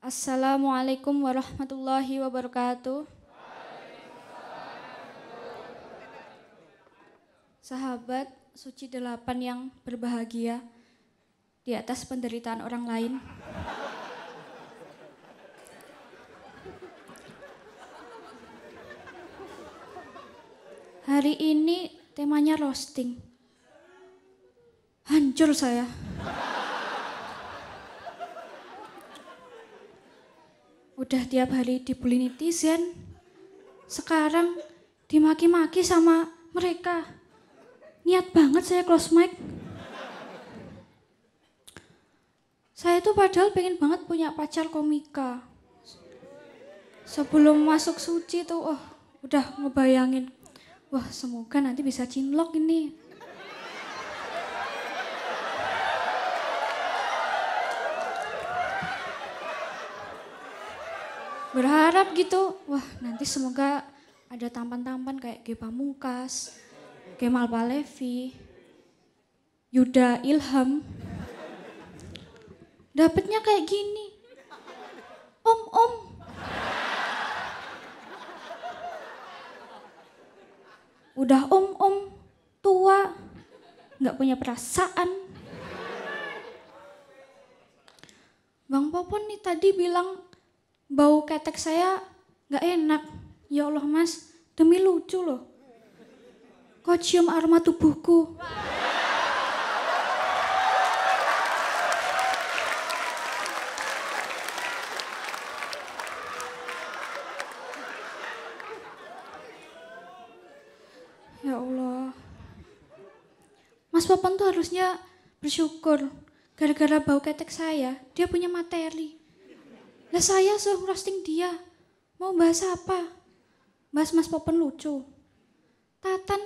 Assalamualaikum warahmatullahi wabarakatuh. Sahabat suci delapan yang berbahagia di atas penderitaan orang lain. Hari ini temanya roasting. Hancur saya. udah tiap hari dibully netizen, sekarang dimaki-maki sama mereka. Niat banget saya close mic. Saya tuh padahal pengen banget punya pacar komika. Sebelum masuk suci tuh, oh, udah ngebayangin. Wah, semoga nanti bisa cinlok ini. berharap gitu, wah nanti semoga ada tampan-tampan kayak Gepa Mungkas, Kemal Palevi, Yuda Ilham. Dapatnya kayak gini. Om, om. Udah om, om. Tua. Gak punya perasaan. Bang Popon nih tadi bilang bau ketek saya nggak enak. Ya Allah mas, demi lucu loh. Kau cium aroma tubuhku. Ya Allah. Mas Papan tuh harusnya bersyukur. Gara-gara bau ketek saya, dia punya materi. Lah saya suruh roasting dia. Mau bahas apa? Bahas Mas Popen lucu. Tatan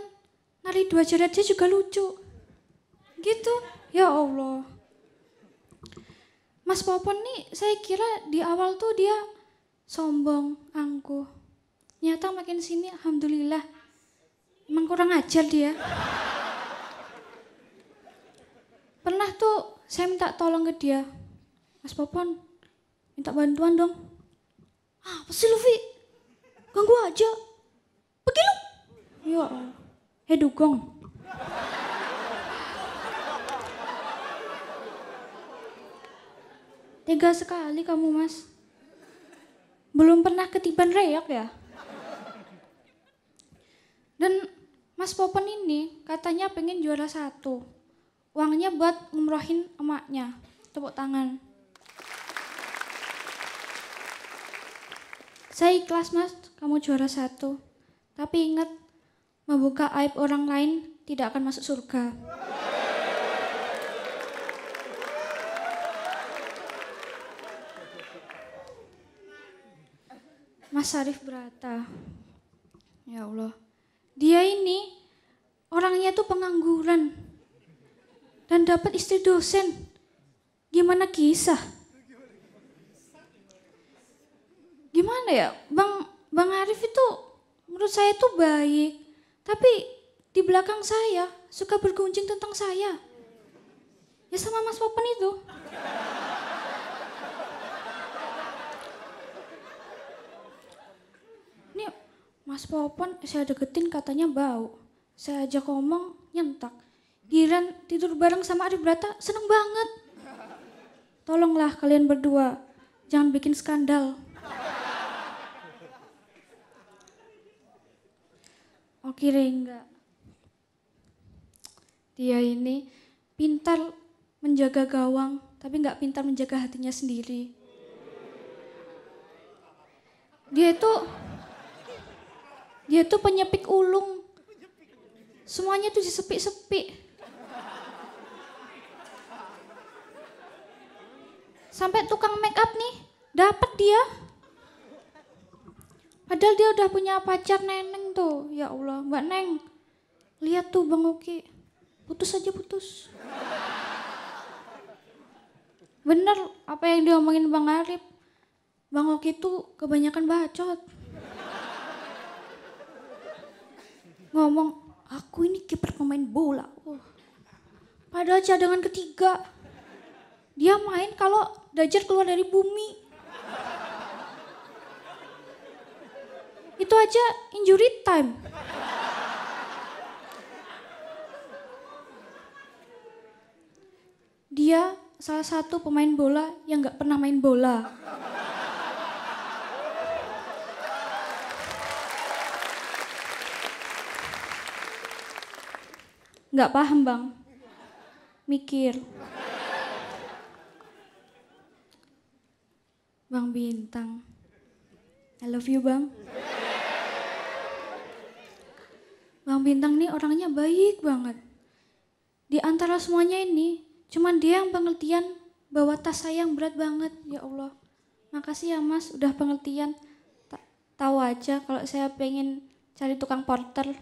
nari dua jari aja juga lucu. Gitu. Ya Allah. Mas Popon nih saya kira di awal tuh dia sombong, angkuh. Nyata makin sini alhamdulillah. Emang kurang ajar dia. Pernah tuh saya minta tolong ke dia. Mas Popon, minta bantuan dong. Ah, apa sih Luffy? Ganggu aja. Pergi lu. Iya. Hei eh, dugong. Tega sekali kamu mas. Belum pernah ketiban reyak ya? Dan Mas Popen ini katanya pengen juara satu. Uangnya buat ngumrohin emaknya. Tepuk tangan. Saya ikhlas mas, kamu juara satu. Tapi ingat, membuka aib orang lain tidak akan masuk surga. Mas Arif berata? Ya Allah. Dia ini orangnya tuh pengangguran. Dan dapat istri dosen. Gimana kisah? gimana ya bang bang Arif itu menurut saya tuh baik tapi di belakang saya suka bergunjing tentang saya ya sama Mas Popen itu ini Mas Popen saya deketin katanya bau saya ajak ngomong nyentak Giran tidur bareng sama Arif Brata seneng banget tolonglah kalian berdua jangan bikin skandal kira enggak. Dia ini pintar menjaga gawang, tapi nggak pintar menjaga hatinya sendiri. Dia itu dia itu penyepik ulung. Semuanya tuh disepi-sepi. Sampai tukang make up nih, dapat dia. Padahal dia udah punya pacar Neneng tuh. Ya Allah, Mbak Neng. Lihat tuh Bang Oki. Putus aja putus. Bener apa yang diomongin Bang Arif. Bang Oki tuh kebanyakan bacot. Ngomong, aku ini kiper pemain bola. Oh. Padahal cadangan ketiga. Dia main kalau Dajar keluar dari bumi. Itu aja injury time. Dia salah satu pemain bola yang gak pernah main bola. Gak paham bang, mikir. Bang Bintang, I love you bang. bintang nih orangnya baik banget. Di antara semuanya ini, cuman dia yang pengertian bawa tas saya yang berat banget, ya Allah. Makasih ya Mas, udah pengertian. tahu aja kalau saya pengen cari tukang porter.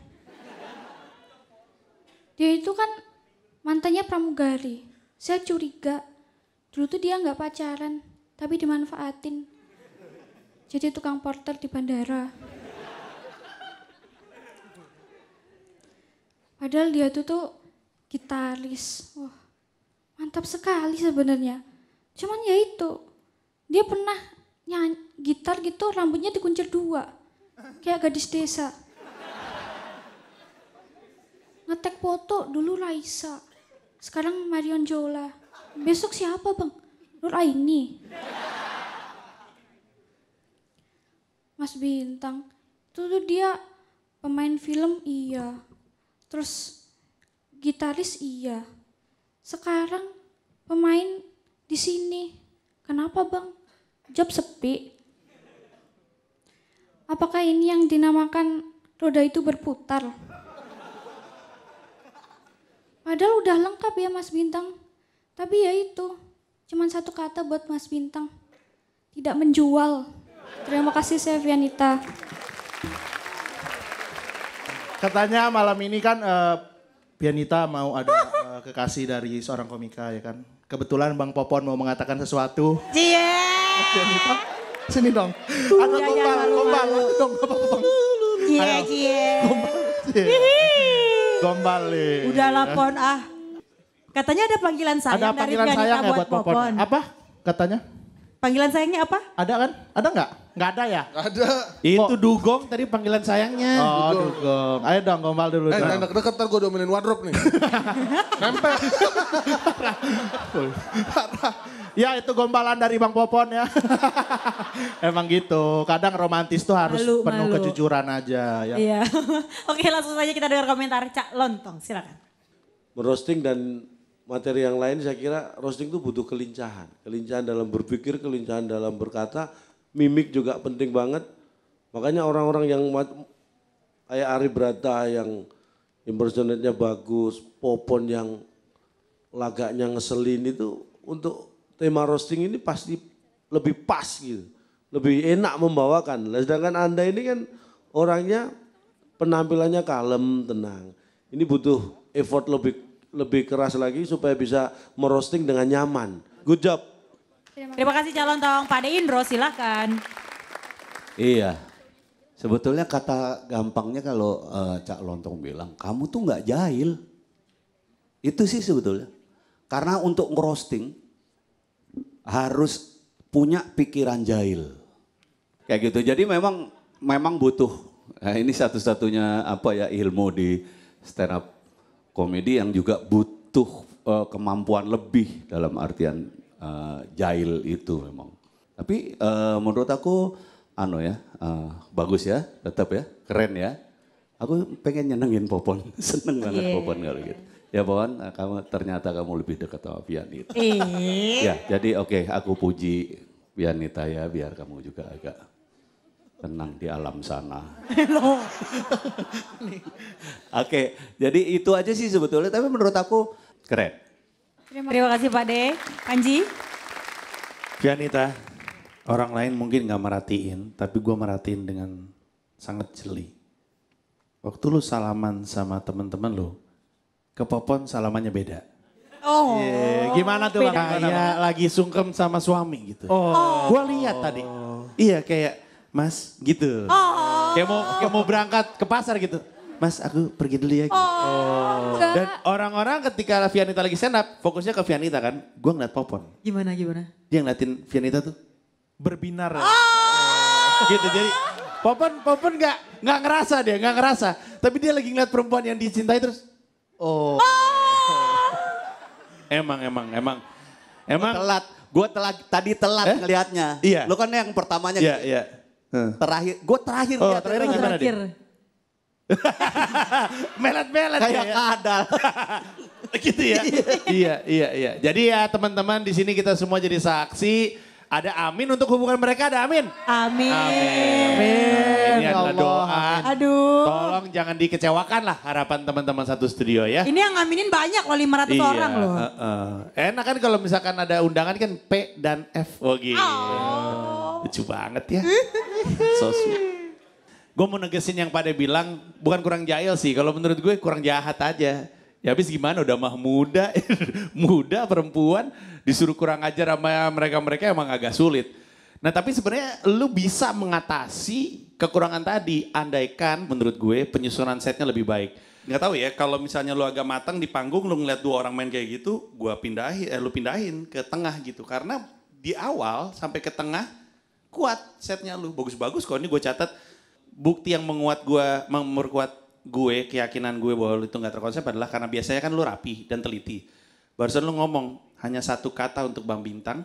Dia itu kan mantannya pramugari. Saya curiga. Dulu tuh dia nggak pacaran, tapi dimanfaatin. Jadi tukang porter di bandara. Padahal dia itu tuh gitaris. Wah, mantap sekali sebenarnya. Cuman ya itu, dia pernah nyanyi gitar gitu rambutnya dikuncir dua. Kayak gadis desa. Ngetek foto dulu Raisa. Sekarang Marion Jola. Besok siapa bang? Nur Aini. Mas Bintang, itu tuh dia pemain film iya terus gitaris iya sekarang pemain di sini kenapa bang job sepi apakah ini yang dinamakan roda itu berputar padahal udah lengkap ya mas bintang tapi ya itu cuman satu kata buat mas bintang tidak menjual terima kasih saya Vianita Katanya malam ini kan uh, Pianita mau ada uh, kekasih dari seorang komika ya kan. Kebetulan Bang Popon mau mengatakan sesuatu. Cie. Pianita, sini dong. Ada iya, iya, gombal, gombal dong Gombal. Bang. Cie, cie. Gombal. Gombal. Eh. Udah lapon ah. Katanya ada panggilan sayang ada panggilan dari Pianita sayang ya buat Popon. Popon. Apa? Katanya? Panggilan sayangnya apa? Ada kan? Ada nggak? Nggak ada ya? ada. Itu dugong tadi panggilan sayangnya. Oh dugong. dugong. Ayo dong gombal dulu. Eh jangan deket-deket ntar gue dominin wardrobe nih. Nempel. ya itu gombalan dari Bang Popon ya. Emang gitu. Kadang romantis tuh harus malu, penuh malu. kejujuran aja. Ya. Iya. Oke langsung saja kita dengar komentar Cak Lontong silakan. Merosting dan materi yang lain saya kira roasting itu butuh kelincahan. Kelincahan dalam berpikir, kelincahan dalam berkata, mimik juga penting banget. Makanya orang-orang yang kayak Ari Brata yang impersonate bagus, Popon yang lagaknya ngeselin itu untuk tema roasting ini pasti lebih pas gitu. Lebih enak membawakan. sedangkan Anda ini kan orangnya penampilannya kalem, tenang. Ini butuh effort lebih lebih keras lagi supaya bisa merosting dengan nyaman. Good job. Terima kasih calon tong Pak De Indro silahkan. Iya. Sebetulnya kata gampangnya kalau uh, Cak Lontong bilang, kamu tuh nggak jahil. Itu sih sebetulnya. Karena untuk ngerosting harus punya pikiran jahil. Kayak gitu. Jadi memang memang butuh. Nah, ini satu-satunya apa ya ilmu di stand up komedi yang juga butuh uh, kemampuan lebih dalam artian uh, jahil itu memang. Tapi uh, menurut aku ano ya, uh, bagus ya, tetap ya, keren ya. Aku pengen nyenengin Popon, seneng banget yeah. Popon kali gitu. Ya Popon, kamu ternyata kamu lebih dekat sama Pian iya. ya, jadi oke, okay, aku puji Pianita ya, biar kamu juga agak tenang di alam sana. Loh. Oke, jadi itu aja sih sebetulnya, tapi menurut aku keren. Terima, Terima kasih Pak De. Panji? Pianita, orang lain mungkin gak merhatiin, tapi gue merhatiin dengan sangat jeli. Waktu lu salaman sama temen-temen lu, ke Popon salamannya beda. Oh. Yeah. Gimana tuh? Kayak iya, lagi sungkem sama suami gitu. Oh. Gue lihat tadi. Oh. Iya kayak Mas gitu. Oh. Kayak mau kayak mau berangkat ke pasar gitu. Mas aku pergi dulu ya. Gitu. Oh. oh. Dan orang-orang ketika Vianita lagi stand up, fokusnya ke Vianita kan. Gue ngeliat Popon. Gimana, gimana? Dia ngeliatin Vianita tuh. Berbinar. Ya? Gitu, jadi Popon, Popon gak, gak ngerasa dia, gak ngerasa. Tapi dia lagi ngeliat perempuan yang dicintai terus. Oh. oh. emang, emang, emang. Emang. Gua telat. Gue telat, tadi telat eh? ngelihatnya. Iya. Lo kan yang pertamanya iya, gitu. Iya, iya. Terakhir, gue terakhir. Oh, lihat terakhir gimana terakhir. Melet-melet kayak ya. kadal. gitu ya. iya, iya, iya. Jadi ya teman-teman di sini kita semua jadi saksi. Ada amin untuk hubungan mereka, ada amin. Amin. amin. amin doa. Aduh. Tolong jangan dikecewakan lah harapan teman-teman satu studio ya. Ini yang ngaminin banyak loh 500 iya, orang loh. Uh, uh. Enak kan kalau misalkan ada undangan kan P dan F. Oh, oh gitu. Oh. Lucu banget ya. so Gue mau negesin yang pada bilang bukan kurang jahil sih. Kalau menurut gue kurang jahat aja. Ya habis gimana udah mah muda, muda perempuan disuruh kurang ajar sama mereka-mereka emang agak sulit Nah tapi sebenarnya lu bisa mengatasi kekurangan tadi andaikan menurut gue penyusunan setnya lebih baik. Gak tahu ya kalau misalnya lu agak matang di panggung lu ngeliat dua orang main kayak gitu, gue pindahin eh, lu pindahin ke tengah gitu karena di awal sampai ke tengah kuat setnya lu bagus-bagus kok ini gue catat bukti yang menguat gue memperkuat gue keyakinan gue bahwa lu itu nggak terkonsep adalah karena biasanya kan lu rapi dan teliti barusan lu ngomong hanya satu kata untuk bang bintang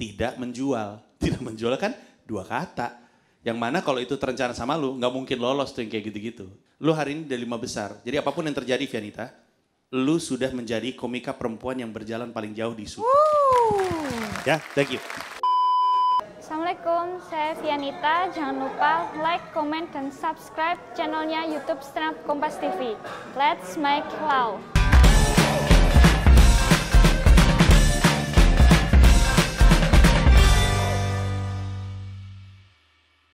tidak menjual tidak menjual kan dua kata. Yang mana kalau itu terencana sama lu, nggak mungkin lolos tuh yang kayak gitu-gitu. Lu hari ini udah lima besar. Jadi apapun yang terjadi Vianita, lu sudah menjadi komika perempuan yang berjalan paling jauh di Suku. Ya, thank you. Assalamualaikum, saya Vianita. Jangan lupa like, comment, dan subscribe channelnya YouTube Stand Up Kompas TV. Let's make love.